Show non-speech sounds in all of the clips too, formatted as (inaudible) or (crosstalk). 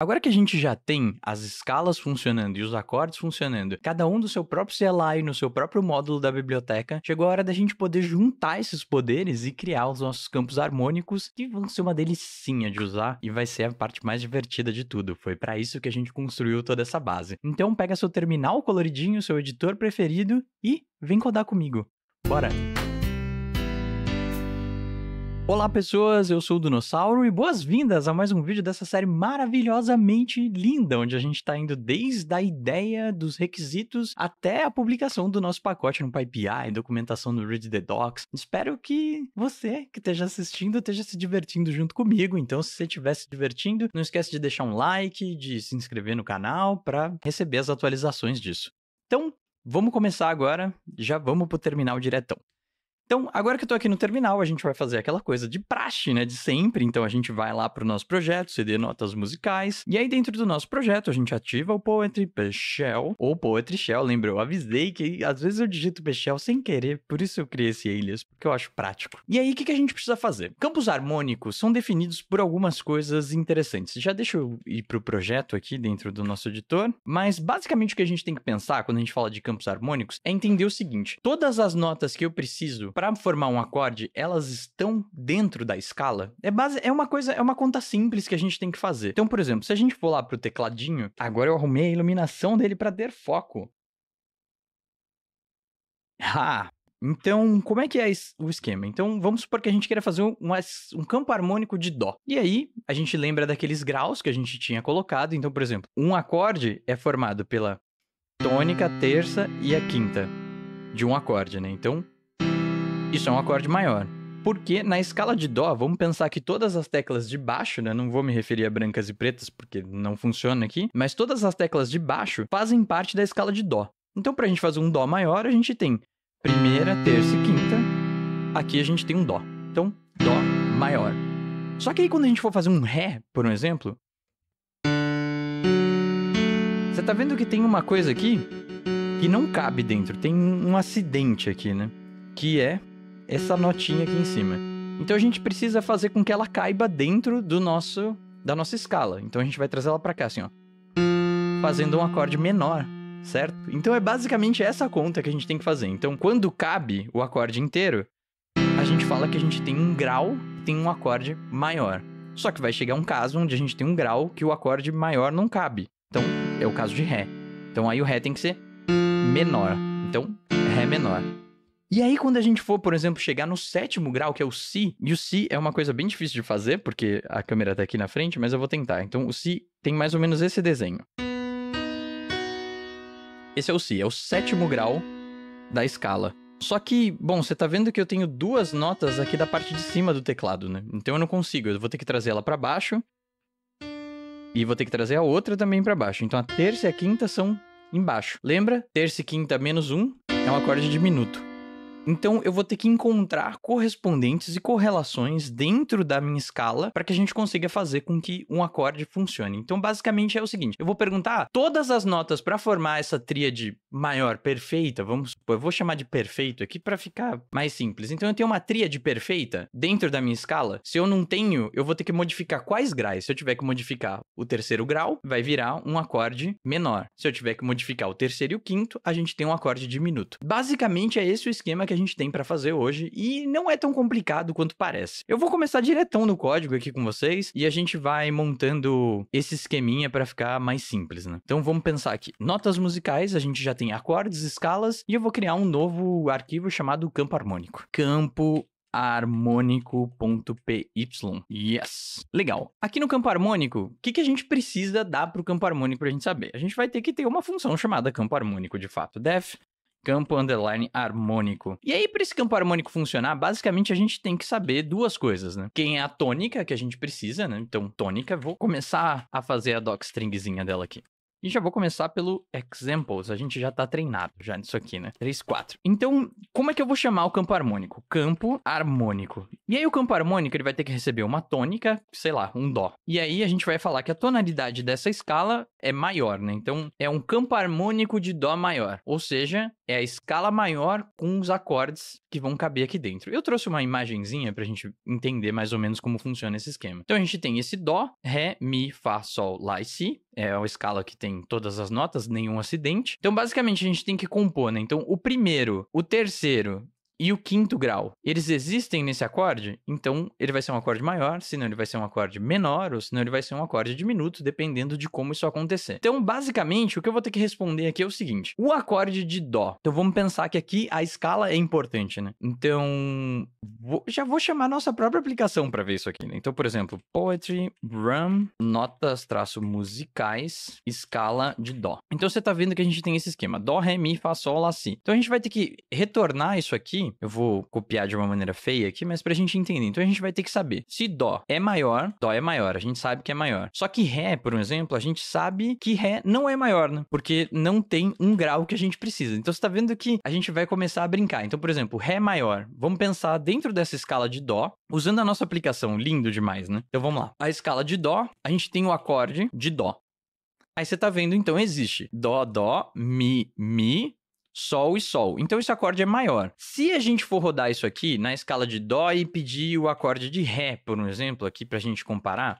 Agora que a gente já tem as escalas funcionando e os acordes funcionando, cada um do seu próprio CLI no seu próprio módulo da biblioteca, chegou a hora da gente poder juntar esses poderes e criar os nossos campos harmônicos, que vão ser uma delicinha de usar e vai ser a parte mais divertida de tudo. Foi para isso que a gente construiu toda essa base. Então pega seu terminal coloridinho, seu editor preferido e vem codar comigo. Bora! Olá pessoas, eu sou o Dinossauro e boas-vindas a mais um vídeo dessa série maravilhosamente linda, onde a gente está indo desde a ideia dos requisitos até a publicação do nosso pacote no PyPI, documentação no Read the Docs. Espero que você que esteja assistindo esteja se divertindo junto comigo, então se você estiver se divertindo, não esquece de deixar um like, de se inscrever no canal para receber as atualizações disso. Então, vamos começar agora, já vamos para o terminal diretão. Então, agora que eu tô aqui no terminal, a gente vai fazer aquela coisa de praxe, né, de sempre. Então, a gente vai lá pro nosso projeto, CD Notas Musicais, e aí dentro do nosso projeto a gente ativa o Poetry Shell, ou Poetry Shell, lembra? Eu avisei que às vezes eu digito Shell sem querer, por isso eu criei esse alias, porque eu acho prático. E aí, o que, que a gente precisa fazer? Campos harmônicos são definidos por algumas coisas interessantes. Já deixa eu ir pro projeto aqui dentro do nosso editor, mas basicamente o que a gente tem que pensar quando a gente fala de campos harmônicos é entender o seguinte, todas as notas que eu preciso para formar um acorde, elas estão dentro da escala. É base, é uma coisa, é uma conta simples que a gente tem que fazer. Então, por exemplo, se a gente for lá pro tecladinho, agora eu arrumei a iluminação dele para ter foco. Ah, então, como é que é o esquema? Então, vamos supor que a gente queira fazer um, um, campo harmônico de Dó. E aí, a gente lembra daqueles graus que a gente tinha colocado. Então, por exemplo, um acorde é formado pela tônica, terça e a quinta de um acorde, né? Então, isso é um acorde maior. Porque na escala de Dó, vamos pensar que todas as teclas de baixo, né? Não vou me referir a brancas e pretas porque não funciona aqui, mas todas as teclas de baixo fazem parte da escala de Dó. Então, para a gente fazer um Dó maior, a gente tem primeira, terça e quinta. Aqui a gente tem um Dó. Então, Dó maior. Só que aí quando a gente for fazer um Ré, por um exemplo. Você tá vendo que tem uma coisa aqui que não cabe dentro, tem um acidente aqui, né? Que é essa notinha aqui em cima. Então a gente precisa fazer com que ela caiba dentro do nosso da nossa escala. Então a gente vai trazer ela para cá assim, ó. Fazendo um acorde menor, certo? Então é basicamente essa conta que a gente tem que fazer. Então quando cabe o acorde inteiro, a gente fala que a gente tem um grau, tem um acorde maior. Só que vai chegar um caso onde a gente tem um grau que o acorde maior não cabe. Então é o caso de ré. Então aí o ré tem que ser menor. Então ré menor. E aí, quando a gente for, por exemplo, chegar no sétimo grau, que é o Si, e o Si é uma coisa bem difícil de fazer, porque a câmera tá aqui na frente, mas eu vou tentar. Então, o Si tem mais ou menos esse desenho. Esse é o Si, é o sétimo grau da escala. Só que, bom, você tá vendo que eu tenho duas notas aqui da parte de cima do teclado, né? Então eu não consigo, eu vou ter que trazer ela para baixo. E vou ter que trazer a outra também para baixo. Então a terça e a quinta são embaixo. Lembra? Terça e quinta menos um é um acorde diminuto. Então eu vou ter que encontrar correspondentes e correlações dentro da minha escala para que a gente consiga fazer com que um acorde funcione. Então basicamente é o seguinte, eu vou perguntar ah, todas as notas para formar essa tríade maior perfeita, vamos supor, eu vou chamar de perfeito aqui para ficar mais simples. Então eu tenho uma tríade perfeita dentro da minha escala. Se eu não tenho, eu vou ter que modificar quais graus. Se eu tiver que modificar o terceiro grau, vai virar um acorde menor. Se eu tiver que modificar o terceiro e o quinto, a gente tem um acorde diminuto. Basicamente é esse o esquema que a gente tem para fazer hoje e não é tão complicado quanto parece. Eu vou começar diretão no código aqui com vocês e a gente vai montando esse esqueminha para ficar mais simples, né? Então vamos pensar aqui. Notas musicais, a gente já tem acordes, escalas e eu vou criar um novo arquivo chamado campo harmônico. Campo harmônico.py. Yes! Legal. Aqui no campo harmônico, o que, que a gente precisa dar para o campo harmônico para a gente saber? A gente vai ter que ter uma função chamada campo harmônico de fato. def campo underline harmônico. E aí, para esse campo harmônico funcionar, basicamente a gente tem que saber duas coisas, né? Quem é a tônica que a gente precisa, né? Então, tônica, vou começar a fazer a docstringzinha dela aqui. E já vou começar pelo examples, a gente já tá treinado já nisso aqui, né? 3, 4. Então, como é que eu vou chamar o campo harmônico? Campo harmônico. E aí o campo harmônico, ele vai ter que receber uma tônica, sei lá, um dó. E aí a gente vai falar que a tonalidade dessa escala é maior, né? Então, é um campo harmônico de dó maior. Ou seja, é a escala maior com os acordes que vão caber aqui dentro. Eu trouxe uma imagenzinha para a gente entender mais ou menos como funciona esse esquema. Então a gente tem esse Dó, Ré, Mi, Fá, Sol, Lá e Si. É a escala que tem todas as notas, nenhum acidente. Então basicamente a gente tem que compor, né? Então o primeiro, o terceiro e o quinto grau. Eles existem nesse acorde, então ele vai ser um acorde maior, senão ele vai ser um acorde menor, ou senão ele vai ser um acorde diminuto, dependendo de como isso acontecer. Então, basicamente, o que eu vou ter que responder aqui é o seguinte: o acorde de Dó. Então vamos pensar que aqui a escala é importante, né? Então, vou, já vou chamar nossa própria aplicação para ver isso aqui, né? Então, por exemplo, poetry, run, notas, traço musicais, escala de Dó. Então você está vendo que a gente tem esse esquema: Dó, Ré, Mi, Fá, Sol, Lá, Si. Então a gente vai ter que retornar isso aqui Assim, eu vou copiar de uma maneira feia aqui, mas pra gente entender. Então a gente vai ter que saber se dó é maior, dó é maior, a gente sabe que é maior. Só que ré, por um exemplo, a gente sabe que ré não é maior, né? Porque não tem um grau que a gente precisa. Então você tá vendo que a gente vai começar a brincar. Então, por exemplo, ré maior. Vamos pensar dentro dessa escala de dó, usando a nossa aplicação, lindo demais, né? Então vamos lá. A escala de dó, a gente tem o acorde de dó. Aí você tá vendo, então existe dó, dó, mi, mi, Sol e Sol. Então esse acorde é maior. Se a gente for rodar isso aqui na escala de Dó e pedir o acorde de Ré, por um exemplo, aqui para a gente comparar,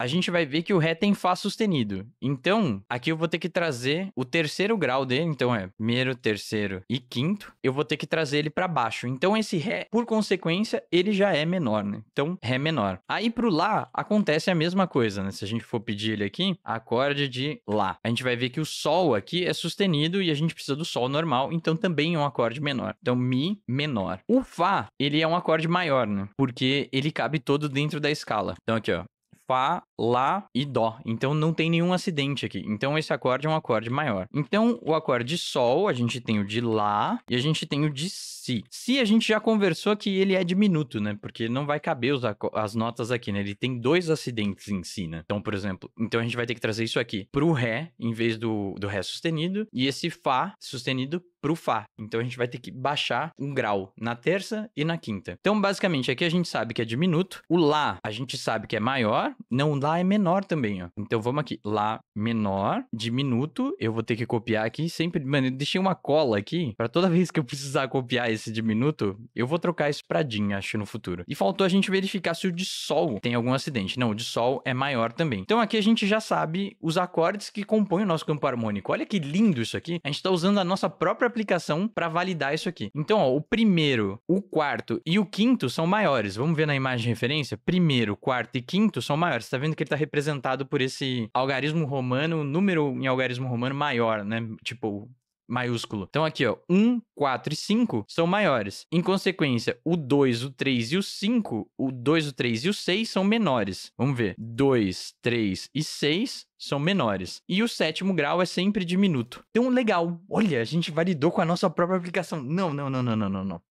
a gente vai ver que o Ré tem Fá sustenido. Então, aqui eu vou ter que trazer o terceiro grau dele, então é primeiro, terceiro e quinto, eu vou ter que trazer ele para baixo. Então, esse Ré, por consequência, ele já é menor, né? Então, Ré menor. Aí, pro Lá, acontece a mesma coisa, né? Se a gente for pedir ele aqui, acorde de Lá. A gente vai ver que o Sol aqui é sustenido e a gente precisa do Sol normal, então também é um acorde menor. Então, Mi menor. O Fá, ele é um acorde maior, né? Porque ele cabe todo dentro da escala. Então, aqui, ó, Fá, Lá e Dó. Então não tem nenhum acidente aqui. Então esse acorde é um acorde maior. Então o acorde Sol, a gente tem o de Lá e a gente tem o de Si. Si a gente já conversou que ele é diminuto, né? Porque não vai caber os, as notas aqui, né? Ele tem dois acidentes em si, né? Então, por exemplo, então a gente vai ter que trazer isso aqui pro Ré, em vez do, do Ré sustenido, e esse Fá sustenido pro Fá. Então a gente vai ter que baixar um grau na terça e na quinta. Então, basicamente, aqui a gente sabe que é diminuto. O Lá a gente sabe que é maior. Não, Lá é menor também, ó. Então vamos aqui. Lá menor, diminuto. Eu vou ter que copiar aqui sempre. Mano, eu deixei uma cola aqui para toda (laughs) vez que eu precisar copiar esse diminuto, eu vou trocar isso pra Din, acho, no futuro. E faltou a gente verificar se o de Sol tem algum acidente. Não, o de Sol é maior também. Então aqui a gente já sabe os acordes que compõem o nosso campo harmônico. Olha que lindo isso aqui. A gente tá usando a nossa própria aplicação para validar isso aqui. Então, ó, o primeiro, o quarto e o quinto são maiores. Vamos ver na imagem de referência? Primeiro, quarto e quinto são maiores. Você está vendo que ele está representado por esse algarismo romano, número em algarismo romano maior, né? Tipo, maiúsculo. Então aqui, ó, 1, 4 e 5 são maiores. Em consequência, o 2, o 3 e o 5, o 2, o 3 e o 6 são menores. Vamos ver. 2, 3 e 6 são menores. E o sétimo grau é sempre diminuto. Então, legal. Olha, a gente validou com a nossa própria aplicação. Não, não, não, não, não, não, não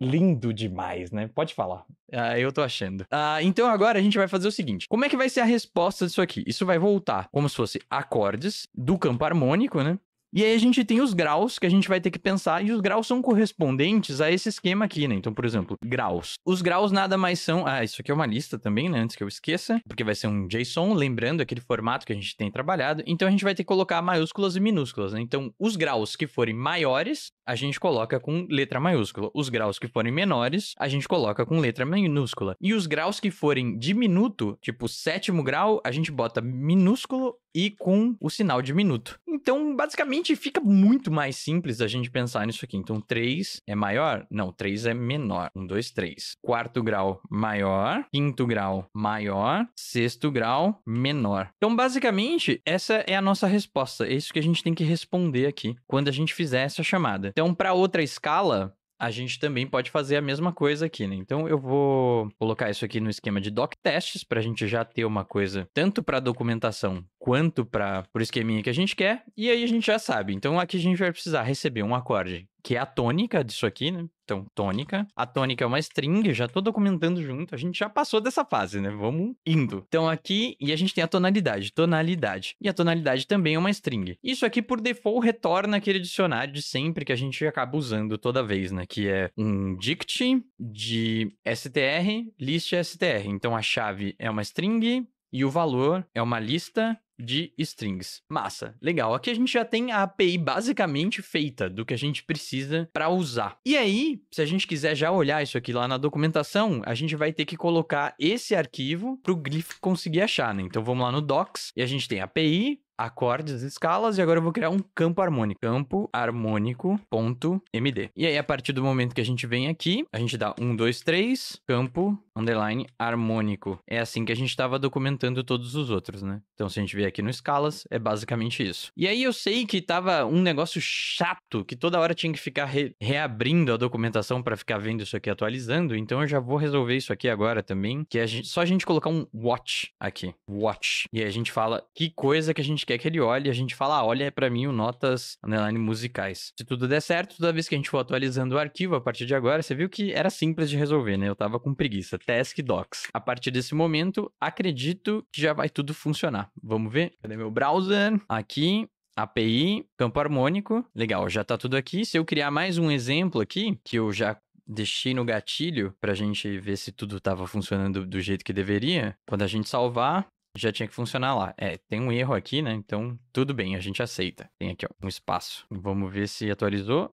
lindo demais, né? Pode falar. Ah, eu tô achando. Ah, então agora a gente vai fazer o seguinte: como é que vai ser a resposta disso aqui? Isso vai voltar como se fosse acordes do campo harmônico, né? E aí a gente tem os graus que a gente vai ter que pensar, e os graus são correspondentes a esse esquema aqui, né? Então, por exemplo, graus. Os graus nada mais são. Ah, isso aqui é uma lista também, né? Antes que eu esqueça, porque vai ser um JSON, lembrando aquele formato que a gente tem trabalhado. Então a gente vai ter que colocar maiúsculas e minúsculas, né? Então, os graus que forem maiores a gente coloca com letra maiúscula. Os graus que forem menores, a gente coloca com letra minúscula. E os graus que forem diminuto, tipo sétimo grau, a gente bota minúsculo e com o sinal diminuto. Então, basicamente, fica muito mais simples a gente pensar nisso aqui. Então, 3 é maior? Não, 3 é menor. 1, 2, 3. Quarto grau maior, quinto grau maior, sexto grau menor. Então, basicamente, essa é a nossa resposta. É isso que a gente tem que responder aqui quando a gente fizer essa chamada. Então, para outra escala, a gente também pode fazer a mesma coisa aqui, né? Então eu vou colocar isso aqui no esquema de doc testes para a gente já ter uma coisa tanto para documentação quanto para o esqueminha que a gente quer. E aí a gente já sabe. Então aqui a gente vai precisar receber um acorde que é a tônica disso aqui, né? Então, tônica. A tônica é uma string, já tô documentando junto. A gente já passou dessa fase, né? Vamos indo. Então, aqui, e a gente tem a tonalidade, tonalidade. E a tonalidade também é uma string. Isso aqui, por default, retorna aquele dicionário de sempre que a gente acaba usando toda vez, né? Que é um dict de str, list str. Então, a chave é uma string, e o valor é uma lista de strings. Massa, legal. Aqui a gente já tem a API basicamente feita do que a gente precisa para usar. E aí, se a gente quiser já olhar isso aqui lá na documentação, a gente vai ter que colocar esse arquivo para o Glyph conseguir achar, né? Então vamos lá no docs e a gente tem API, acordes, escalas, e agora eu vou criar um campo harmônico. Campo harmônico ponto MD. E aí, a partir do momento que a gente vem aqui, a gente dá 1, 2, 3, campo, underline, harmônico. É assim que a gente estava documentando todos os outros, né? Então, se a gente vier aqui no escalas, é basicamente isso. E aí, eu sei que tava um negócio chato, que toda hora tinha que ficar re reabrindo a documentação para ficar vendo isso aqui atualizando, então eu já vou resolver isso aqui agora também, que é só a gente colocar um watch aqui. Watch. E aí a gente fala que coisa que a gente quer que é ele olhe, a gente fala, ah, olha para mim o notas underline musicais. Se tudo der certo, toda vez que a gente for atualizando o arquivo a partir de agora, você viu que era simples de resolver, né? Eu tava com preguiça. Task Docs. A partir desse momento, acredito que já vai tudo funcionar. Vamos ver? Cadê meu browser? Aqui. API, campo harmônico. Legal, já tá tudo aqui. Se eu criar mais um exemplo aqui, que eu já deixei no gatilho para a gente ver se tudo estava funcionando do jeito que deveria. Quando a gente salvar, já tinha que funcionar lá. É, tem um erro aqui, né? Então, tudo bem, a gente aceita. Tem aqui, ó, um espaço. Vamos ver se atualizou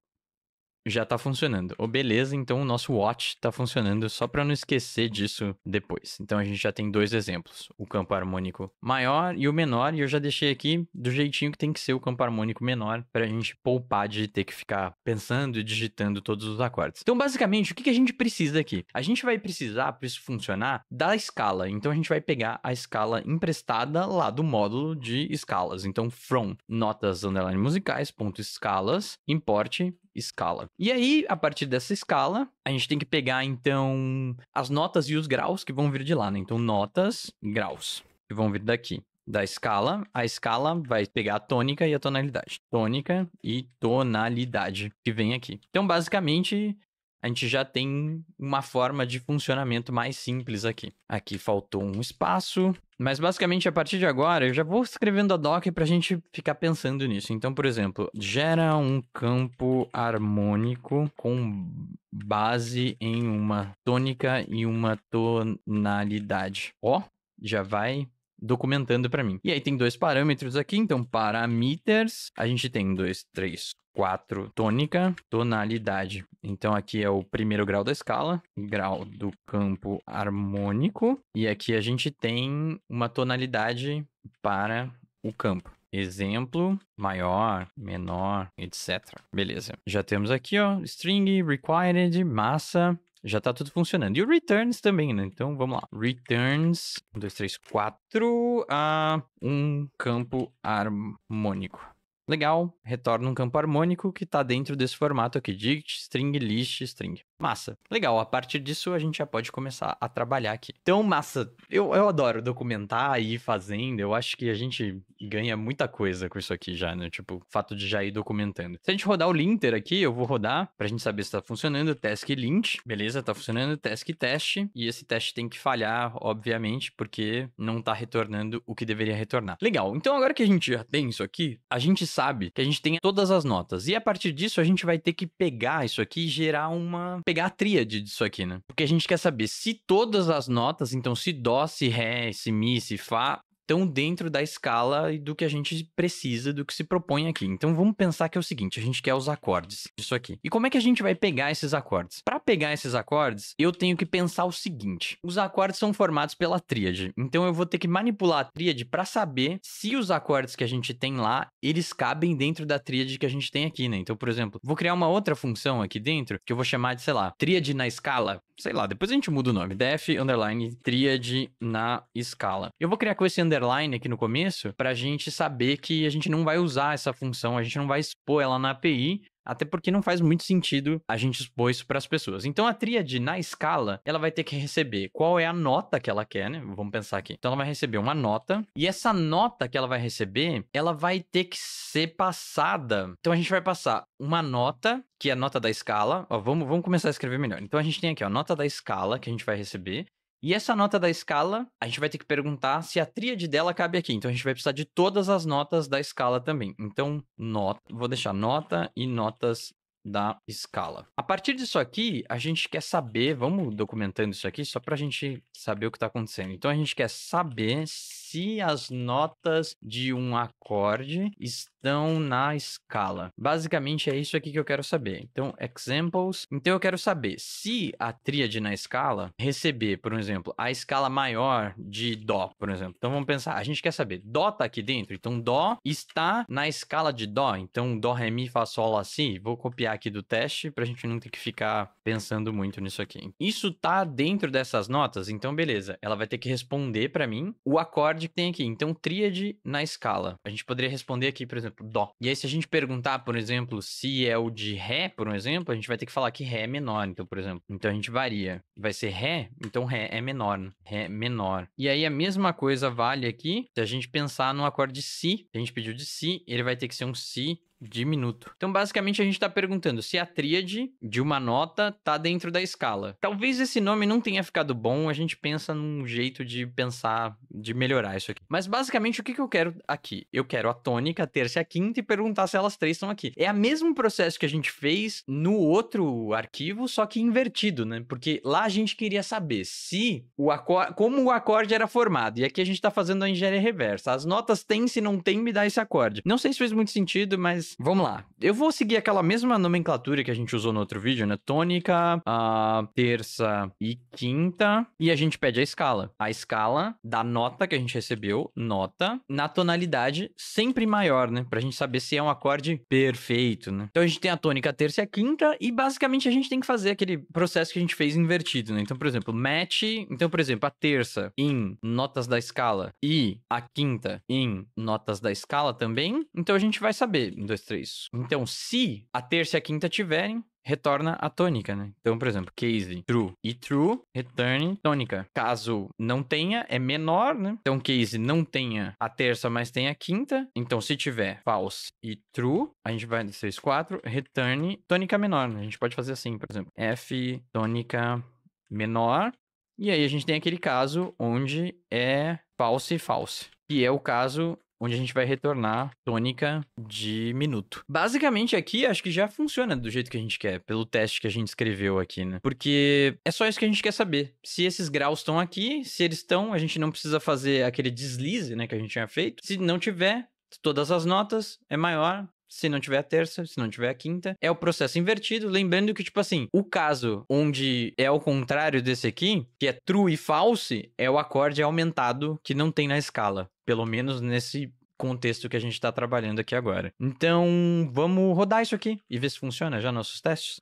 já tá funcionando. Ou oh, beleza, então o nosso watch tá funcionando só para não esquecer disso depois. Então a gente já tem dois exemplos, o campo harmônico maior e o menor, e eu já deixei aqui do jeitinho que tem que ser o campo harmônico menor para a gente poupar de ter que ficar pensando e digitando todos os acordes. Então basicamente, o que a gente precisa aqui? A gente vai precisar para isso funcionar da escala. Então a gente vai pegar a escala emprestada lá do módulo de escalas. Então from notas underline musicais, ponto escalas, importe escala. E aí, a partir dessa escala, a gente tem que pegar então as notas e os graus que vão vir de lá, né? Então, notas, graus que vão vir daqui da escala, a escala vai pegar a tônica e a tonalidade. Tônica e tonalidade que vem aqui. Então, basicamente, a gente já tem uma forma de funcionamento mais simples aqui. Aqui faltou um espaço, mas basicamente a partir de agora eu já vou escrevendo a doc para a gente ficar pensando nisso. Então, por exemplo, gera um campo harmônico com base em uma tônica e uma tonalidade. Ó, já vai documentando para mim. E aí tem dois parâmetros aqui, então parameters, a gente tem dois, três, quatro, tônica, tonalidade. Então aqui é o primeiro grau da escala, grau do campo harmônico, e aqui a gente tem uma tonalidade para o campo exemplo, maior, menor, etc. Beleza. Já temos aqui, ó, string, required, massa, já está tudo funcionando. E o returns também, né? Então vamos lá. Returns, 1, 2, 3, 4, a um campo harmônico. Legal, retorna um campo harmônico que está dentro desse formato aqui, dict, string, list, string. Massa. Legal, a partir disso a gente já pode começar a trabalhar aqui. Então, massa, eu, eu adoro documentar e ir fazendo, eu acho que a gente ganha muita coisa com isso aqui já, né? Tipo, o fato de já ir documentando. Se a gente rodar o linter aqui, eu vou rodar para a gente saber se está funcionando, task lint, beleza, está funcionando, task teste, e esse teste tem que falhar, obviamente, porque não está retornando o que deveria retornar. Legal, então agora que a gente já tem isso aqui, a gente sabe que a gente tem todas as notas. E a partir disso, a gente vai ter que pegar isso aqui e gerar uma. pegar a tríade disso aqui, né? Porque a gente quer saber se todas as notas, então se Dó, se Ré, se Mi, se Fá, estão dentro da escala e do que a gente precisa, do que se propõe aqui. Então vamos pensar que é o seguinte, a gente quer os acordes, isso aqui. E como é que a gente vai pegar esses acordes? Para pegar esses acordes, eu tenho que pensar o seguinte: os acordes são formados pela tríade. Então eu vou ter que manipular a tríade para saber se os acordes que a gente tem lá, eles cabem dentro da tríade que a gente tem aqui, né? Então, por exemplo, vou criar uma outra função aqui dentro que eu vou chamar de, sei lá, tríade na escala, sei lá, depois a gente muda o nome, def underline tríade na escala. Eu vou criar com esse underline underline aqui no começo para a gente saber que a gente não vai usar essa função, a gente não vai expor ela na API, até porque não faz muito sentido a gente expor isso para as pessoas. Então a tríade na escala, ela vai ter que receber qual é a nota que ela quer, né? Vamos pensar aqui. Então ela vai receber uma nota, e essa nota que ela vai receber, ela vai ter que ser passada. Então a gente vai passar uma nota, que é a nota da escala. Ó, vamos, vamos começar a escrever melhor. Então a gente tem aqui ó, a nota da escala que a gente vai receber, e essa nota da escala, a gente vai ter que perguntar se a tríade dela cabe aqui. Então a gente vai precisar de todas as notas da escala também. Então, nota, vou deixar nota e notas da escala. A partir disso aqui, a gente quer saber, vamos documentando isso aqui só para a gente saber o que está acontecendo. Então a gente quer saber se as notas de um acorde estão na escala. Basicamente é isso aqui que eu quero saber. Então, examples. Então eu quero saber se a tríade na escala receber, por exemplo, a escala maior de dó, por exemplo. Então vamos pensar, a gente quer saber, dó está aqui dentro, então dó está na escala de dó. Então dó, ré, mi, fá, sol, lá, si. Vou copiar aqui do teste para a gente não ter que ficar pensando muito nisso aqui. Isso tá dentro dessas notas, então beleza. Ela vai ter que responder para mim o acorde que tem aqui. Então, tríade na escala. A gente poderia responder aqui, por exemplo, Dó. E aí, se a gente perguntar, por exemplo, se é o de Ré, por um exemplo, a gente vai ter que falar que Ré é menor, então, por exemplo. Então, a gente varia. Vai ser Ré, então Ré é menor. Ré menor. E aí, a mesma coisa vale aqui se a gente pensar no acorde Si. a gente pediu de Si, ele vai ter que ser um Si diminuto. Então, basicamente, a gente está perguntando se a tríade de uma nota está dentro da escala. Talvez esse nome não tenha ficado bom, a gente pensa num jeito de pensar, de melhorar isso aqui. Mas, basicamente, o que, que eu quero aqui? Eu quero a tônica, a terça e a quinta e perguntar se elas três estão aqui. É o mesmo processo que a gente fez no outro arquivo, só que invertido, né? Porque lá a gente queria saber se o acorde, como o acorde era formado. E aqui a gente está fazendo a engenharia reversa. As notas têm, se não tem, me dá esse acorde. Não sei se fez muito sentido, mas vezes. Vamos lá. Eu vou seguir aquela mesma nomenclatura que a gente usou no outro vídeo, né? Tônica, a terça e quinta. E a gente pede a escala. A escala da nota que a gente recebeu, nota, na tonalidade sempre maior, né? Pra gente saber se é um acorde perfeito, né? Então a gente tem a tônica, a terça e a quinta. E basicamente a gente tem que fazer aquele processo que a gente fez invertido, né? Então, por exemplo, match. Então, por exemplo, a terça em notas da escala e a quinta em notas da escala também. Então a gente vai saber. Então, 2, 3. Então, se a terça e a quinta tiverem, retorna a tônica, né? Então, por exemplo, case true e true, return tônica. Caso não tenha, é menor, né? Então, case não tenha a terça, mas tem a quinta. Então, se tiver false e true, a gente vai de 3, 4, return tônica menor, né? A gente pode fazer assim, por exemplo, f tônica menor. E aí a gente tem aquele caso onde é false e false, que é o caso onde a gente vai retornar tônica de minuto. Basicamente aqui, acho que já funciona do jeito que a gente quer, pelo teste que a gente escreveu aqui, né? Porque é só isso que a gente quer saber. Se esses graus estão aqui, se eles estão, a gente não precisa fazer aquele deslize, né, que a gente tinha feito. Se não tiver, todas as notas é maior, se não tiver a terça, se não tiver a quinta. É o processo invertido. Lembrando que, tipo assim, o caso onde é o contrário desse aqui, que é true e false, é o acorde aumentado que não tem na escala. Pelo menos nesse contexto que a gente está trabalhando aqui agora. Então, vamos rodar isso aqui e ver se funciona já nossos testes.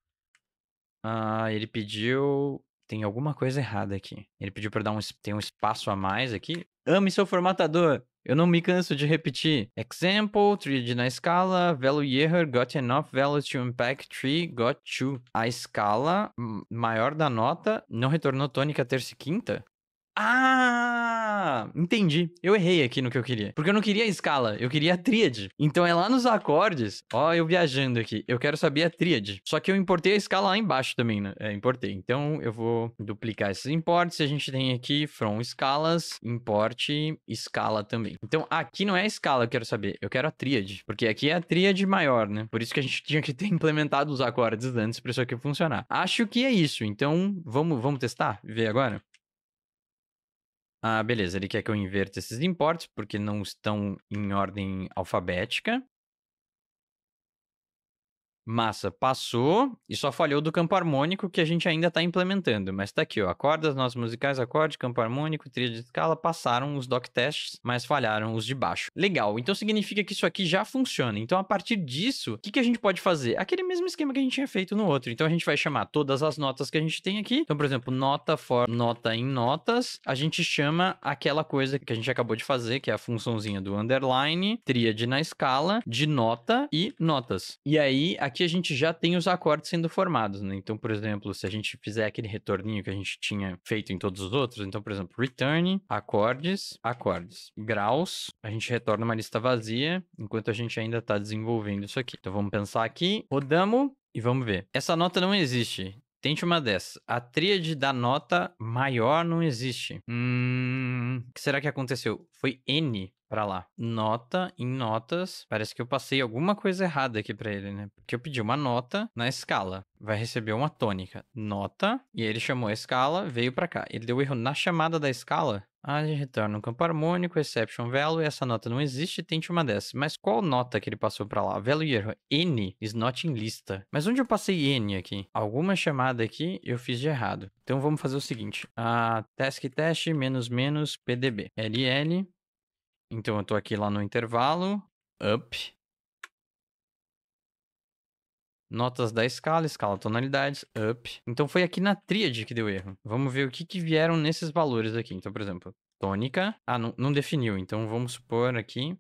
Ah, ele pediu. Tem alguma coisa errada aqui. Ele pediu para dar um. Tem um espaço a mais aqui. Ame seu formatador! Eu não me canso de repetir. Example, tree na escala, value error, got enough value to impact tree, got two. A escala maior da nota não retornou tônica terça e quinta? Ah, entendi. Eu errei aqui no que eu queria. Porque eu não queria a escala, eu queria a tríade. Então é lá nos acordes. Ó, eu viajando aqui. Eu quero saber a tríade. Só que eu importei a escala lá embaixo também, né? É, importei. Então eu vou duplicar esses importes. A gente tem aqui from escalas, import escala também. Então aqui não é a escala que eu quero saber, eu quero a tríade. Porque aqui é a tríade maior, né? Por isso que a gente (laughs) tinha que ter implementado os acordes antes para isso aqui funcionar. Acho que é isso. Então vamos, vamos testar, ver agora? Ah, beleza. Ele quer que eu inverta esses imports, porque não estão em ordem alfabética. Massa passou e só falhou do campo harmônico que a gente ainda está implementando, mas está aqui, ó. Acordas, nós musicais, acorde, campo harmônico, trilha de escala, passaram os doc tests, mas falharam os de baixo. Legal, então significa que isso aqui já funciona. Então, a partir disso, o que, que a gente pode fazer? Aquele mesmo esquema que a gente tinha feito no outro. Então, a gente vai chamar todas as notas que a gente tem aqui. Então, por exemplo, nota for nota em notas, a gente chama aquela coisa que a gente acabou de fazer, que é a funçãozinha do underline, tríade na escala, de nota e notas. E aí, aqui aqui a gente já tem os acordes sendo formados, né? Então, por exemplo, se a gente fizer aquele retorninho que a gente tinha feito em todos os outros, então, por exemplo, return, acordes, acordes, graus, a gente retorna uma lista vazia, enquanto a gente ainda está desenvolvendo isso aqui. Então, vamos pensar aqui, rodamos e vamos ver. Essa nota não existe. Tente uma dessas. A tríade da nota maior não existe. Hum, o que será que aconteceu? Foi N para lá. Nota em notas. Parece que eu passei alguma coisa errada aqui para ele, né? Porque eu pedi uma nota na escala. Vai receber uma tônica. Nota. E ele chamou a escala, veio para cá. Ele deu erro na chamada da escala. Ah, ele retorna um campo harmônico, exception value, essa nota não existe, tente uma dessas. Mas qual nota que ele passou para lá? Value error. N is not in lista. Mas onde eu passei N aqui? Alguma chamada aqui eu fiz de errado. Então vamos fazer o seguinte. Ah, task test menos menos PDB. LL então eu tô aqui lá no intervalo. Up. Notas da escala, escala tonalidades, up. Então foi aqui na tríade que deu erro. Vamos ver o que, que vieram nesses valores aqui. Então, por exemplo, tônica. Ah, não, não definiu. Então vamos supor aqui.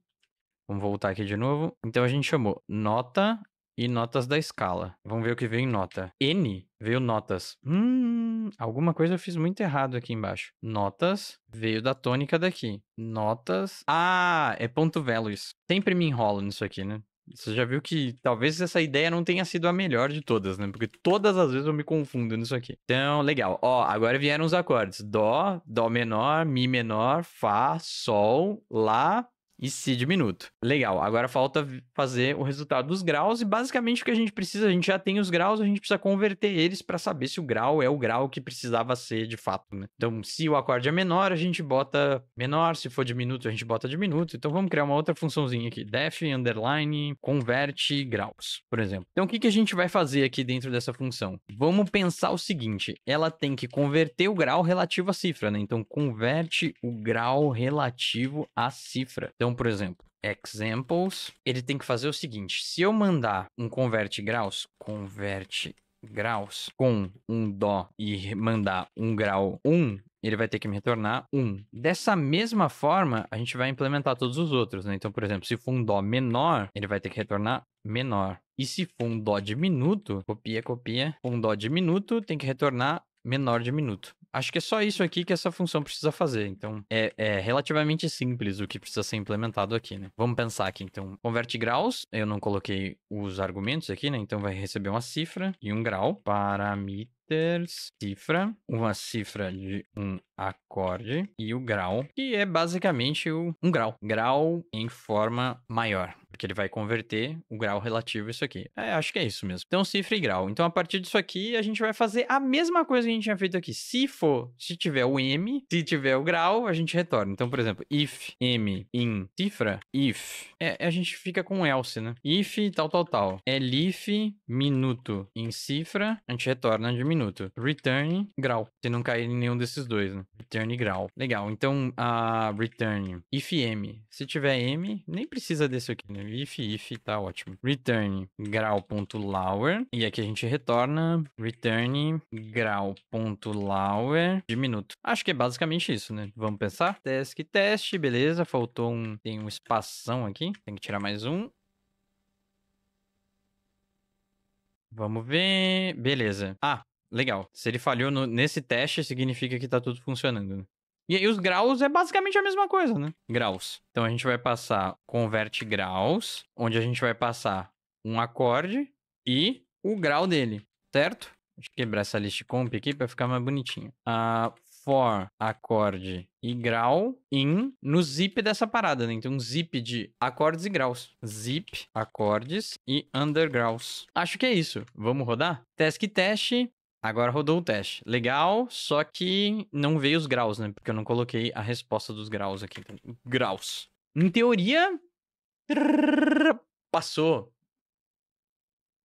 Vamos voltar aqui de novo. Então a gente chamou nota e notas da escala. Vamos ver o que veio em nota. N veio notas. Hum, alguma coisa eu fiz muito errado aqui embaixo. Notas veio da tônica daqui. Notas. Ah, é ponto isso. Sempre me enrolo nisso aqui, né? Você já viu que talvez essa ideia não tenha sido a melhor de todas, né? Porque todas as vezes eu me confundo nisso aqui. Então, legal. Ó, agora vieram os acordes: Dó, Dó menor, Mi menor, Fá, Sol, Lá, e si diminuto Legal, agora falta fazer o resultado dos graus e basicamente o que a gente precisa, a gente já tem os graus, a gente precisa converter eles para saber se o grau é o grau que precisava ser de fato. Né? Então, se o acorde é menor, a gente bota menor, se for diminuto, a gente bota diminuto. Então, vamos criar uma outra funçãozinha aqui, def, underline, converte graus, por exemplo. Então, o que, que a gente vai fazer aqui dentro dessa função? Vamos pensar o seguinte, ela tem que converter o grau relativo à cifra, né? Então, converte o grau relativo à cifra. Então, então, por exemplo, examples, ele tem que fazer o seguinte, se eu mandar um convert graus, convert graus com um dó e mandar um grau 1, ele vai ter que me retornar 1. Dessa mesma forma, a gente vai implementar todos os outros, né? Então, por exemplo, se for um dó menor, ele vai ter que retornar menor. E se for um dó diminuto, copia, copia, um dó diminuto tem que retornar menor diminuto. Acho que é só isso aqui que essa função precisa fazer. Então, é, é, relativamente simples o que precisa ser implementado aqui, né? Vamos pensar aqui, então. Converte graus. Eu não coloquei os argumentos aqui, né? Então, vai receber uma cifra e um grau. Parameters, cifra. Uma cifra de um acorde. E o grau, que é basicamente o, um grau. Grau em forma maior porque ele vai converter o grau relativo isso aqui. É, acho que é isso mesmo. Então, cifra e grau. Então, a partir disso aqui, a gente vai fazer a mesma coisa que a gente tinha feito aqui. Se for, se tiver o m, se tiver o grau, a gente retorna. Então, por exemplo, if m in cifra, if. É, a gente fica com else, né? If tal, tal, tal. É Elif minuto em cifra, a gente retorna de minuto. Return grau. Se não cair em nenhum desses dois, né? Return grau. Legal. Então, a return if m. Se tiver m, nem precisa desse aqui, né? if, if, tá ótimo. Return grau.lower. E aqui a gente retorna return grau.lower diminuto. Acho que é basicamente isso, né? Vamos pensar? Task, teste, beleza. Faltou um, tem um espação aqui. Tem que tirar mais um. Vamos ver. Beleza. Ah, legal. Se ele falhou no, nesse teste, significa que tá tudo funcionando. Né? E aí os graus é basicamente a mesma coisa, né? Graus. Então a gente vai passar converte graus, onde a gente vai passar um acorde e o grau dele, certo? Deixa eu quebrar essa list comp aqui para ficar mais bonitinho. Ah, for acorde e grau in no zip dessa parada, né? Então, um zip de acordes e graus. Zip, acordes e undergraus. Acho que é isso. Vamos rodar? Task teste Agora rodou o teste. Legal, só que não veio os graus, né? Porque eu não coloquei a resposta dos graus aqui. Graus. Em teoria, passou.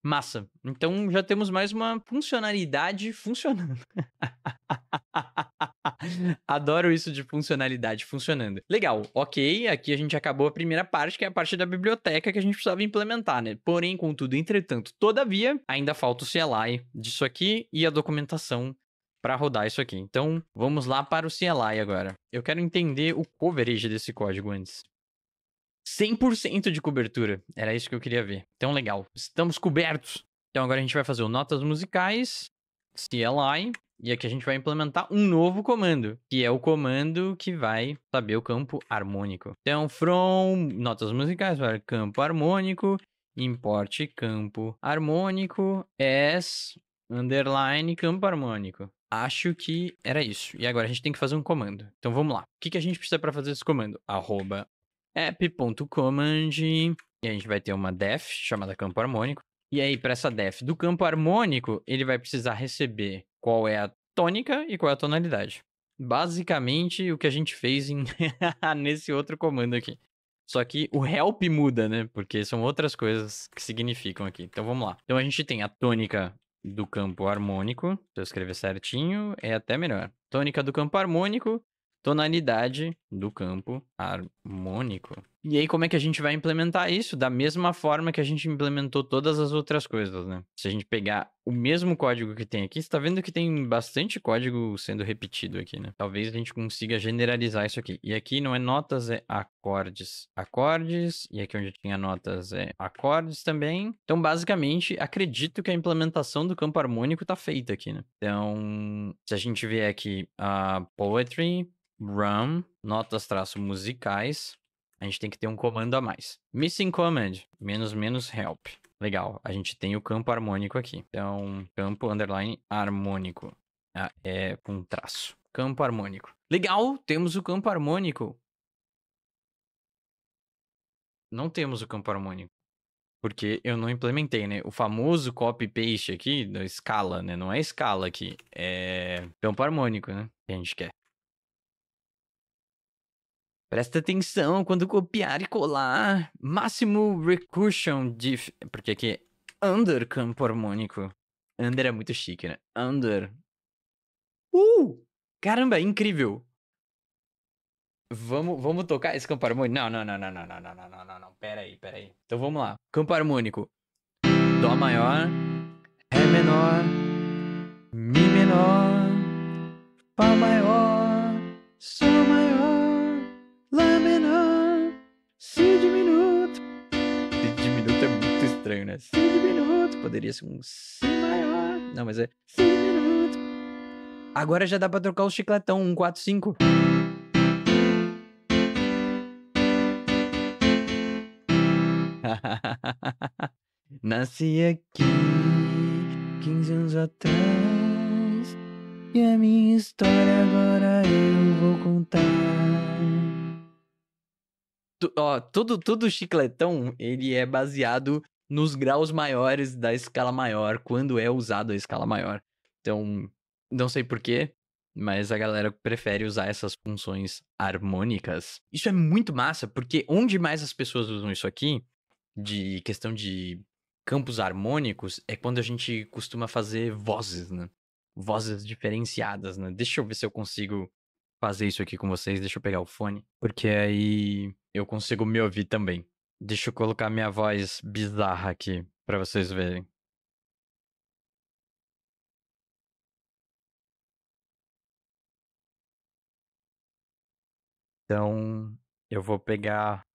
Massa. Então já temos mais uma funcionalidade funcionando. (laughs) Adoro isso de funcionalidade funcionando. Legal, ok. Aqui a gente acabou a primeira parte, que é a parte da biblioteca que a gente precisava implementar, né? Porém, contudo, entretanto, todavia, ainda falta o CLI disso aqui e a documentação para rodar isso aqui. Então, vamos lá para o CLI agora. Eu quero entender o coverage desse código antes. 100% de cobertura. Era isso que eu queria ver. Então, legal. Estamos cobertos. Então, agora a gente vai fazer o notas musicais, CLI, é e aqui a gente vai implementar um novo comando, que é o comando que vai saber o campo harmônico. Então, from notas musicais para campo harmônico, importe campo harmônico, as underline campo harmônico. Acho que era isso. E agora a gente tem que fazer um comando. Então vamos lá. O que, que a gente precisa para fazer esse comando? Arroba app.command, e a gente vai ter uma def chamada campo harmônico. E aí, para essa def do campo harmônico, ele vai precisar receber qual é a tônica e qual é a tonalidade. Basicamente, o que a gente fez em... (laughs) nesse outro comando aqui. Só que o help muda, né? Porque são outras coisas que significam aqui. Então vamos lá. Então a gente tem a tônica do campo harmônico. Se eu escrever certinho, é até melhor. Tônica do campo harmônico tonalidade do campo harmônico. E aí, como é que a gente vai implementar isso? Da mesma forma que a gente implementou todas as outras coisas, né? Se a gente pegar o mesmo código que tem aqui, você tá vendo que tem bastante código sendo repetido aqui, né? Talvez a gente consiga generalizar isso aqui. E aqui não é notas, é acordes. Acordes, e aqui onde tinha notas é acordes também. Então, basicamente, acredito que a implementação do campo harmônico tá feita aqui, né? Então, se a gente vier aqui a poetry, run notas traço musicais. A gente tem que ter um comando a mais. Missing command, menos menos help. Legal, a gente tem o campo harmônico aqui. Então, campo underline harmônico. Ah, é com um traço. Campo harmônico. Legal, temos o campo harmônico. Não temos o campo harmônico. Porque eu não implementei, né? O famoso copy-paste aqui, da escala, né? Não é escala aqui, é campo harmônico, né? Que a gente quer. Presta atenção quando copiar e colar. Máximo recursion de Porque aqui é under campo harmônico. Under é muito chique, né? Under. Uh! Caramba, é incrível! Vamos, vamos tocar esse campo harmônico? Não, não, não, não, não, não, não, não, não, não, não. Pera aí, pera aí. Então vamos lá. Campo harmônico. Dó maior. Ré menor. Mi menor. Fá maior. Sol maior. estranho, né? minutos, poderia ser um si maior. Não, mas é minutos. Agora já dá pra trocar o chicletão, um 4, 5. (laughs) Nasci aqui 15 anos atrás E a minha história agora eu vou contar tu, ó, todo, tudo chicletão, ele é baseado nos graus maiores da escala maior, quando é usado a escala maior. Então, não sei porquê, mas a galera prefere usar essas funções harmônicas. Isso é muito massa, porque onde mais as pessoas usam isso aqui, de questão de campos harmônicos, é quando a gente costuma fazer vozes, né? Vozes diferenciadas, né? Deixa eu ver se eu consigo fazer isso aqui com vocês, deixa eu pegar o fone, porque aí eu consigo me ouvir também. Deixa eu colocar minha voz bizarra aqui para vocês verem. Então, eu vou pegar.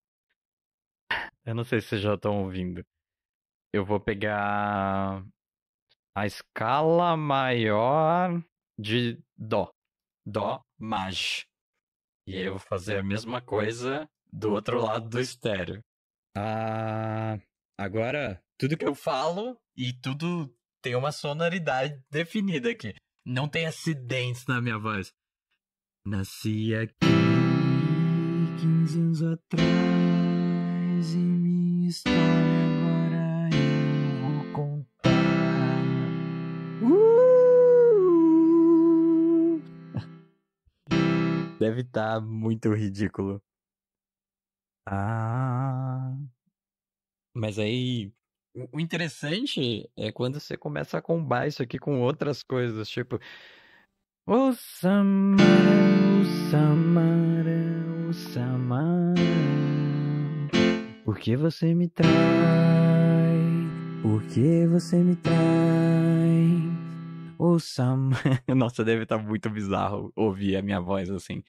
Eu não sei se vocês já estão ouvindo. Eu vou pegar a escala maior de Dó. Dó Maj. E eu vou fazer a mesma coisa do outro lado do estéreo. Ah, agora tudo que eu falo e tudo tem uma sonoridade definida aqui. Não tem acidentes na minha voz. Nasci aqui 15 anos atrás e minha história agora eu vou contar. Uh! Deve estar tá muito ridículo. Ah. Mas aí o interessante é quando você começa a combar isso aqui com outras coisas, tipo. O Samara, o Samara, o Samara. Por que você me trai? Por que você me trai? O Samara. (laughs) Nossa, deve estar muito bizarro ouvir a minha voz assim.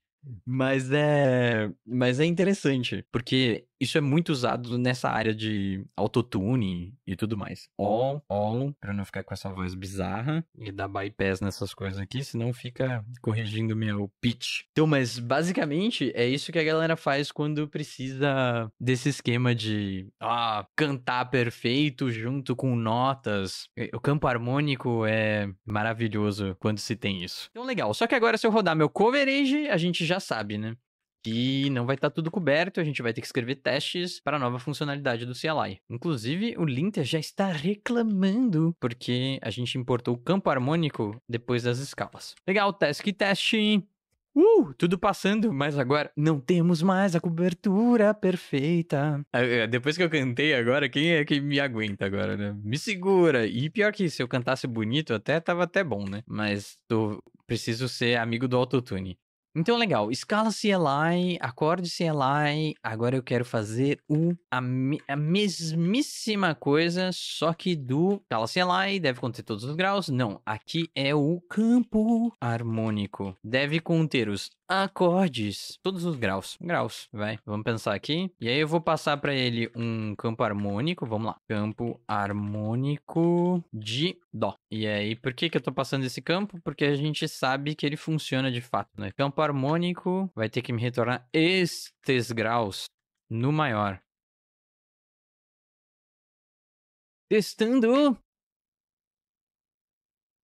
Mas é. Mas é interessante, porque isso é muito usado nessa área de autotune e tudo mais. All, all, pra não ficar com essa voz bizarra e dar bypass nessas coisas aqui, senão fica corrigindo meu pitch. Então, mas basicamente é isso que a galera faz quando precisa desse esquema de ah, cantar perfeito junto com notas. O campo harmônico é maravilhoso quando se tem isso. Então, legal. Só que agora, se eu rodar meu coverage, a gente já sabe, né? que não vai estar tá tudo coberto, a gente vai ter que escrever testes para a nova funcionalidade do CLI. Inclusive, o Linter já está reclamando porque a gente importou o campo harmônico depois das escalas. Legal, teste que teste. Uh, tudo passando, mas agora não temos mais a cobertura perfeita. Ah, depois que eu cantei agora, quem é que me aguenta agora, né? Me segura. E pior que se eu cantasse bonito, até tava até bom, né? Mas tô preciso ser amigo do autotune. Então, legal. escala CLI, acorde CLI. Agora eu quero fazer o, a, a mesmíssima coisa, só que do escala CLI. deve conter todos os graus. Não, aqui é o campo harmônico. Deve conter os acordes, todos os graus. Graus, vai. Vamos pensar aqui. E aí eu vou passar para ele um campo harmônico. Vamos lá. Campo harmônico de dó. E aí, por que, que eu tô passando esse campo? Porque a gente sabe que ele funciona de fato, né? Campo harmônico vai ter que me retornar estes graus no maior. Testando!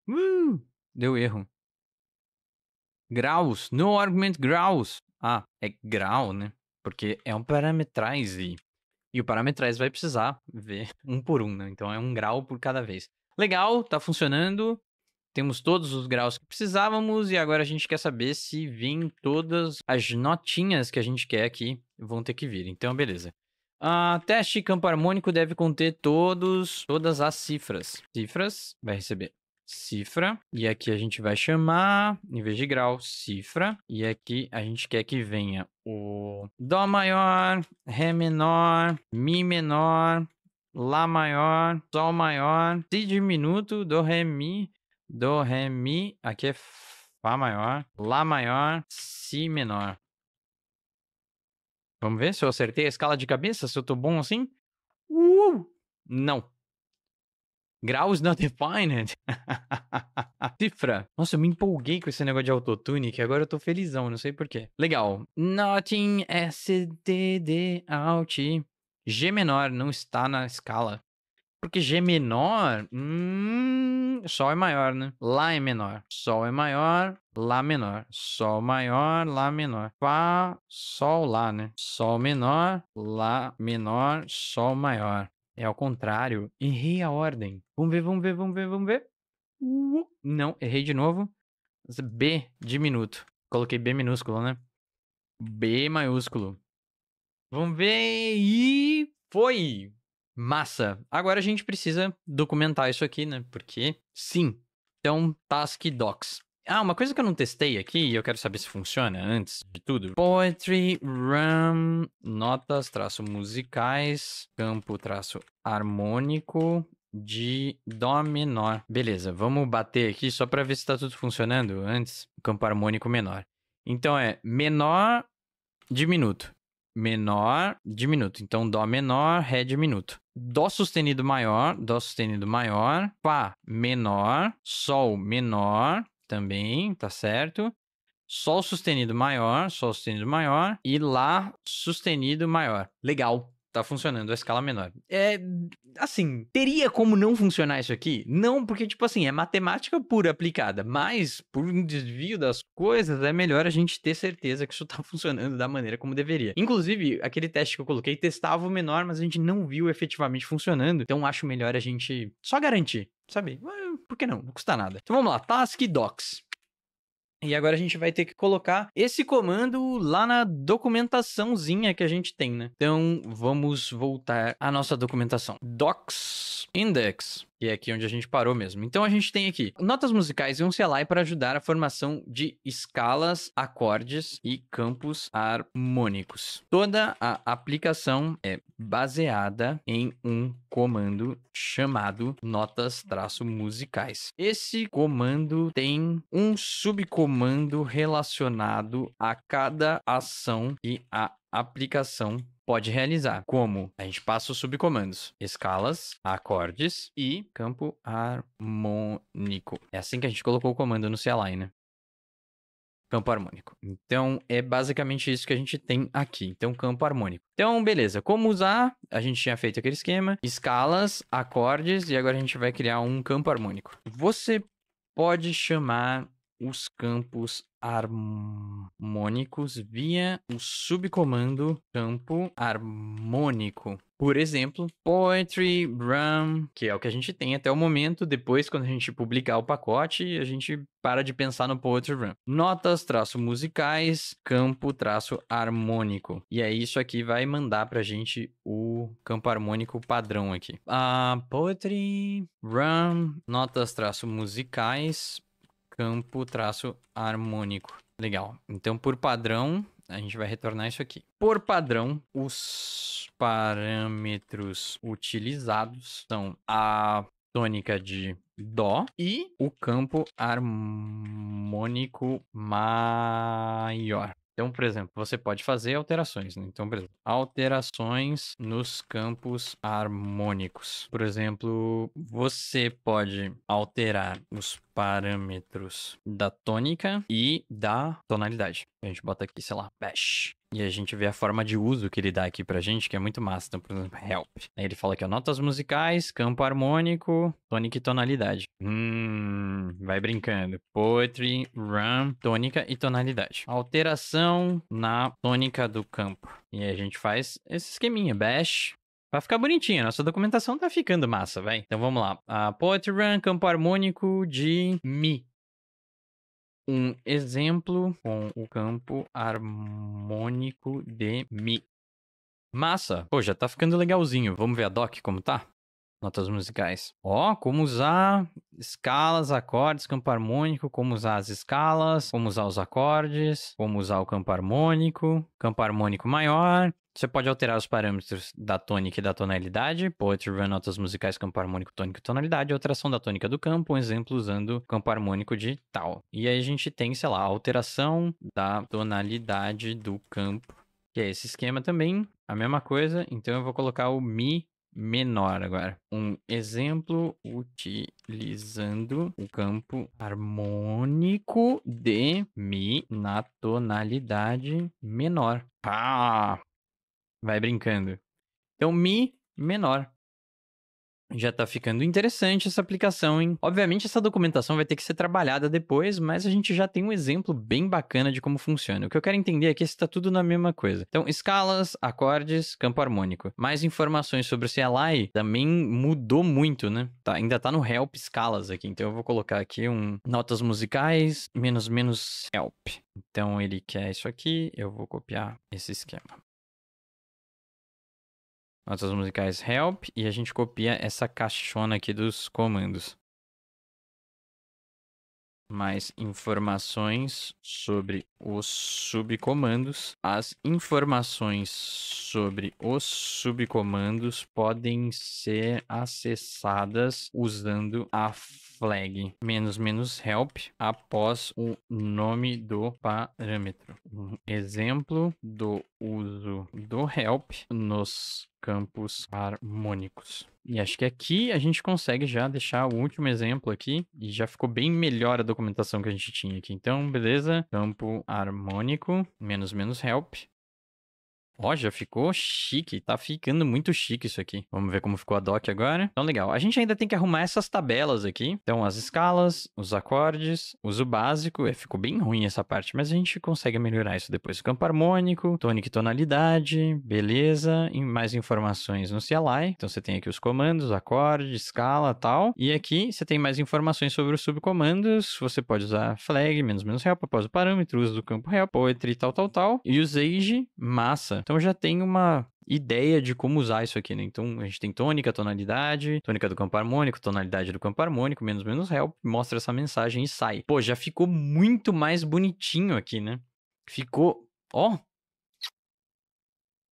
Uh, deu erro. Graus, no argument graus. Ah, é grau, né? Porque é um parametrize. E o parametrize vai precisar ver um por um, né? Então é um grau por cada vez legal, tá funcionando. Temos todos os graus que precisávamos e agora a gente quer saber se vêm todas as notinhas que a gente quer aqui vão ter que vir. Então, beleza. Uh, teste campo harmônico deve conter todos, todas as cifras. Cifras, vai receber cifra. E aqui a gente vai chamar, em vez de grau, cifra. E aqui a gente quer que venha o Dó maior, Ré menor, Mi menor, Lá maior, Sol maior, Si diminuto, Do, Ré, Mi, Do, Ré, Mi, aqui é Fá maior, Lá maior, Si menor. Vamos ver se eu acertei a escala de cabeça, se eu tô bom assim? Uh! Não. Graus not defined. (laughs) Cifra. Nossa, eu me empolguei com esse negócio de autotune, que agora eu tô felizão, não sei porquê. Legal. Not in D out. G menor não está na escala. Porque G menor, hum, Sol é maior, né? Lá é menor. Sol é maior, Lá menor. Sol maior, Lá menor. Fá, Sol, Lá, né? Sol menor, Lá menor, Sol maior. É ao contrário. Errei a ordem. Vamos ver, vamos ver, vamos ver, vamos ver. Uh, não, errei de novo. B diminuto. Coloquei B minúsculo, né? B maiúsculo. Vamos ver. E foi! Massa! Agora a gente precisa documentar isso aqui, né? Porque sim. Então, task docs. Ah, uma coisa que eu não testei aqui e eu quero saber se funciona antes de tudo. Poetry, RAM, notas, traço musicais, campo, traço harmônico de Dó menor. Beleza, vamos bater aqui só para ver se está tudo funcionando antes. Campo harmônico menor. Então é menor diminuto menor diminuto. Então, Dó menor, Ré diminuto. Dó sustenido maior, Dó sustenido maior, Fá menor, Sol menor também, tá certo? Sol sustenido maior, Sol sustenido maior e Lá sustenido maior. Legal. Tá funcionando, a escala menor. É. Assim, teria como não funcionar isso aqui? Não, porque, tipo assim, é matemática pura aplicada, mas por um desvio das coisas, é melhor a gente ter certeza que isso tá (laughs) funcionando da maneira como deveria. Inclusive, aquele teste que eu coloquei testava o menor, mas a gente não viu efetivamente funcionando, então acho melhor a gente só garantir, sabe? Por que não? Não custa nada. Então vamos lá, Task Docs. E agora a gente vai ter que colocar esse comando lá na documentaçãozinha que a gente tem, né? Então vamos voltar à nossa documentação. Docs index e é aqui onde a gente parou mesmo. Então a gente tem aqui notas musicais e um CLI para ajudar a formação de escalas, acordes e campos harmônicos. Toda a aplicação é baseada em um comando chamado notas-musicais. Esse comando tem um subcomando relacionado a cada ação e a aplicação pode realizar, como a gente passa os subcomandos, escalas, acordes e campo harmônico. É assim que a gente colocou o comando no CLI, né? campo harmônico. Então, é basicamente isso que a gente tem aqui. Então, campo harmônico. Então, beleza. Como usar? A gente tinha feito aquele esquema. Escalas, acordes, e agora a gente vai criar um campo harmônico. Você pode chamar os campos harmônicos via o subcomando campo harmônico. Por exemplo, Poetry, Ram, que é o que a gente tem até o momento. Depois, quando a gente publicar o pacote, a gente para de pensar no Poetry Ram. Notas, traço musicais, campo, traço harmônico. E aí, é isso aqui vai mandar pra gente o campo harmônico padrão aqui. A ah, poetry, Ram, notas, traço musicais, campo traço harmônico. Legal. Então, por padrão, a gente vai retornar isso aqui. Por padrão, os parâmetros utilizados são a tônica de Dó e o campo harmônico maior. Então, por exemplo, você pode fazer alterações, né? Então, por exemplo, alterações nos campos harmônicos. Por exemplo, você pode alterar os parâmetros da tônica e da tonalidade. A gente bota aqui, sei lá, bash. E a gente vê a forma de uso que ele dá aqui pra gente, que é muito massa. Então, por exemplo, help. Aí ele fala aqui, ó, notas musicais, campo harmônico, tônica e tonalidade. Hum, vai brincando. Poetry, run, tônica e tonalidade. Alteração na tônica do campo. E aí a gente faz esse esqueminha, bash, Vai ficar bonitinho nossa documentação tá ficando massa, vai. Então vamos lá. A ah, Poetry Run, campo harmônico de Mi um exemplo com o campo harmônico de Mi. Massa! Pô, já tá ficando legalzinho. Vamos ver a doc como tá? Notas musicais. Ó, como usar escalas, acordes, campo harmônico, como usar as escalas, como usar os acordes, como usar o campo harmônico, campo harmônico maior, você pode alterar os parâmetros da tônica e da tonalidade, pode tirar notas musicais, campo harmônico, tônico e tonalidade, alteração da tônica do campo, um exemplo usando campo harmônico de tal. E aí a gente tem, sei lá, alteração da tonalidade do campo, que é esse esquema também, a mesma coisa, então eu vou colocar o Mi menor agora. Um exemplo utilizando o campo harmônico de Mi na tonalidade menor. Ah. Vai brincando. Então, Mi menor. Já tá ficando interessante essa aplicação, hein? Obviamente, essa documentação vai ter que ser trabalhada depois, mas a gente já tem um exemplo bem bacana de como funciona. O que eu quero entender aqui é se tá tudo na mesma coisa. Então, escalas, acordes, campo harmônico. Mais informações sobre o CLI também mudou muito, né? Tá, ainda tá no help escalas aqui, então eu vou colocar aqui um notas musicais, menos menos help. Então, ele quer isso aqui, eu vou copiar esse esquema notas musicais help e a gente copia essa caixona aqui dos comandos mais informações sobre os subcomandos. As informações sobre os subcomandos podem ser acessadas usando a flag menos menos help após o nome do parâmetro. Um exemplo do uso do help nos campos harmônicos. E acho que aqui a gente consegue já deixar o último exemplo aqui e já ficou bem melhor a documentação que a gente tinha aqui. Então, beleza? Campo harmônico, menos menos help. Ó, já ficou chique, tá ficando muito chique isso aqui. Vamos ver como ficou a doc agora. Então, legal. A gente ainda tem que arrumar essas tabelas aqui. Então, as escalas, os acordes, uso básico. É, ficou bem ruim essa parte, mas a gente consegue melhorar isso depois. O campo harmônico, tônica e tonalidade, beleza. E mais informações no CLI. Então, você tem aqui os comandos, acorde, escala tal. E aqui você tem mais informações sobre os subcomandos. Você pode usar flag, menos menos help, após o parâmetro, uso do campo help, poetry, tal, tal, tal. E age, massa. Então já tem uma ideia de como usar isso aqui, né? Então a gente tem tônica, tonalidade, tônica do campo harmônico, tonalidade do campo harmônico, menos menos help, mostra essa mensagem e sai. Pô, já ficou muito mais bonitinho aqui, né? Ficou, ó,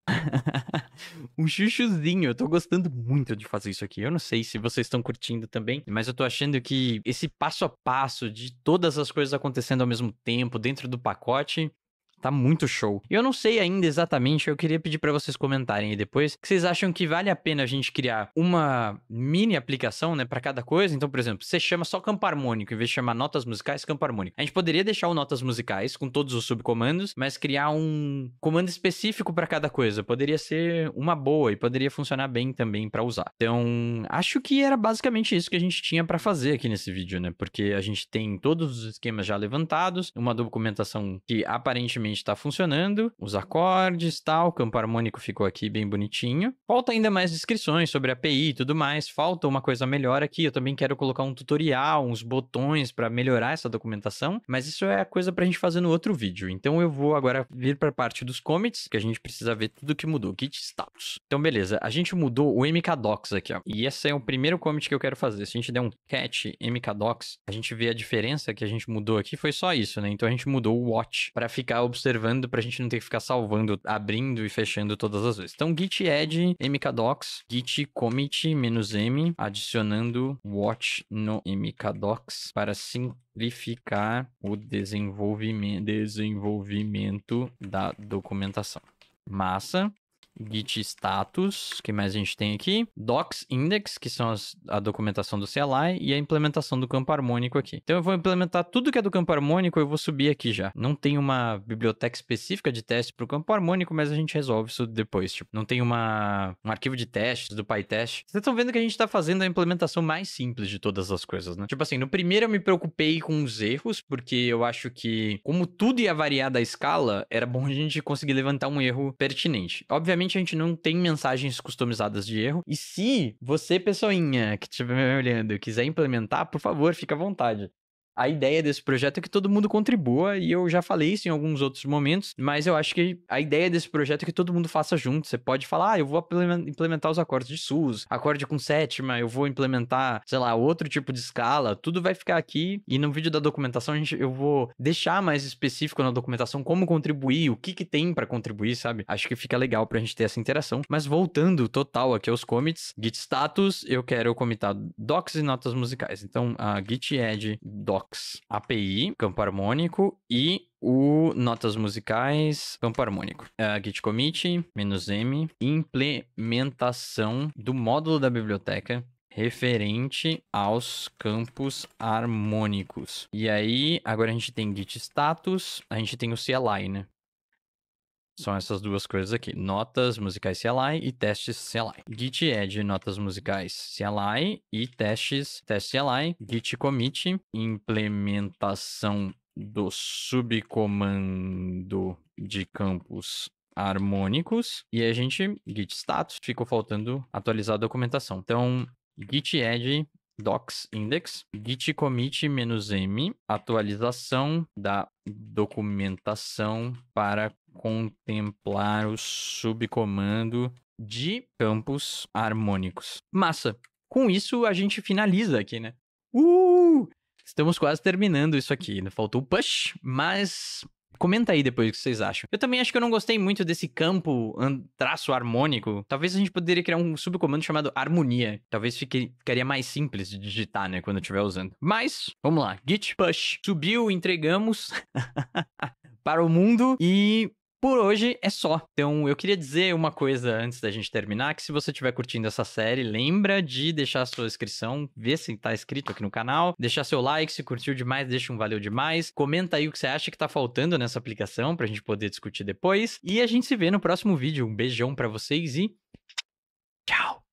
(laughs) um chuchuzinho. Eu tô gostando muito de fazer isso aqui. Eu não sei se vocês estão curtindo também, mas eu tô achando que esse passo a passo de todas as coisas acontecendo ao mesmo tempo dentro do pacote Tá muito show. Eu não sei ainda exatamente, eu queria pedir para vocês comentarem aí depois, que vocês acham que vale a pena a gente criar uma mini aplicação, né, para cada coisa. Então, por exemplo, você chama só campo harmônico, em vez de chamar notas musicais, campo harmônico. A gente poderia deixar o notas musicais com todos os subcomandos, mas criar um comando específico para cada coisa. Poderia ser uma boa e poderia funcionar bem também para usar. Então, acho que era basicamente isso que a gente tinha para fazer aqui nesse vídeo, né? Porque a gente tem todos os esquemas já levantados, uma documentação que aparentemente basicamente está funcionando, os acordes, tal, o campo harmônico ficou aqui bem bonitinho. Falta ainda mais descrições sobre API e tudo mais, falta uma coisa melhor aqui, eu também quero colocar um tutorial, uns botões para melhorar essa documentação, mas isso é coisa para a gente fazer no outro vídeo. Então eu vou agora vir para a parte dos commits, que a gente precisa ver tudo que mudou, git status. Então beleza, a gente mudou o mkdocs aqui, ó. E esse é o primeiro commit que eu quero fazer. Se a gente der um cat mkdocs, a gente vê a diferença que a gente mudou aqui, foi só isso, né? Então a gente mudou o watch para ficar observando observando para a gente não ter que ficar salvando, abrindo e fechando todas as vezes. Então, git add mkdocs, git commit -m, adicionando watch no mkdocs para simplificar o desenvolvimento, desenvolvimento da documentação. Massa. Git status, que mais a gente tem aqui, docs index, que são as, a documentação do CLI e a implementação do campo harmônico aqui. Então eu vou implementar tudo que é do campo harmônico, eu vou subir aqui já. Não tem uma biblioteca específica de teste para o campo harmônico, mas a gente resolve isso depois, tipo, não tem uma um arquivo de testes do PyTest. Vocês estão vendo que a gente está fazendo a implementação mais simples de todas as coisas, né? Tipo assim, no primeiro eu me preocupei com os erros, porque eu acho que como tudo ia variar da escala, era bom a gente conseguir levantar um erro pertinente. Obviamente geralmente a gente não tem mensagens customizadas de erro. E se você, pessoinha que estiver me olhando, quiser implementar, por favor, fica à vontade a ideia desse projeto é que todo mundo contribua, e eu já falei isso em alguns outros momentos, mas eu acho que a ideia desse projeto é que todo mundo faça junto. Você pode falar, ah, eu vou implementar os acordes de SUS, acorde com sétima, eu vou implementar, sei lá, outro tipo de escala, tudo vai ficar aqui, e no vídeo da documentação a gente, eu vou deixar mais específico na documentação como contribuir, o que que tem para contribuir, sabe? Acho que fica legal para a gente ter essa interação. Mas voltando total aqui aos commits, git status, eu quero comitar docs e notas musicais. Então, a git add docs Box, API, campo harmônico e o notas musicais, campo harmônico. Uh, git commit, menos M, implementação do módulo da biblioteca referente aos campos harmônicos. E aí, agora a gente tem git status, a gente tem o CLI, né? São essas duas coisas aqui, notas musicais CLI e testes CLI. Git add notas musicais CLI e testes test CLI, git commit, implementação do subcomando de campos harmônicos e a gente git status, ficou faltando atualizar a documentação. Então, git add docs index, git commit "-m", atualização da documentação para contemplar o subcomando de campos harmônicos. Massa! Com isso, a gente finaliza aqui, né? Uh! Estamos quase terminando isso aqui. Faltou o push, mas Comenta aí depois o que vocês acham. Eu também acho que eu não gostei muito desse campo traço harmônico. Talvez a gente poderia criar um subcomando chamado harmonia. Talvez fique, ficaria mais simples de digitar, né, quando eu estiver usando. Mas, vamos lá. Git push. Subiu, entregamos (laughs) para o mundo e por hoje é só. Então, eu queria dizer uma coisa antes da gente terminar, que se você estiver curtindo essa série, lembra de deixar sua inscrição, ver se tá inscrito aqui no canal, deixar seu like, se curtiu demais, deixa um valeu demais, comenta aí o que você acha que tá faltando nessa aplicação para a gente poder discutir depois, e a gente se vê no próximo vídeo. Um beijão para vocês e tchau!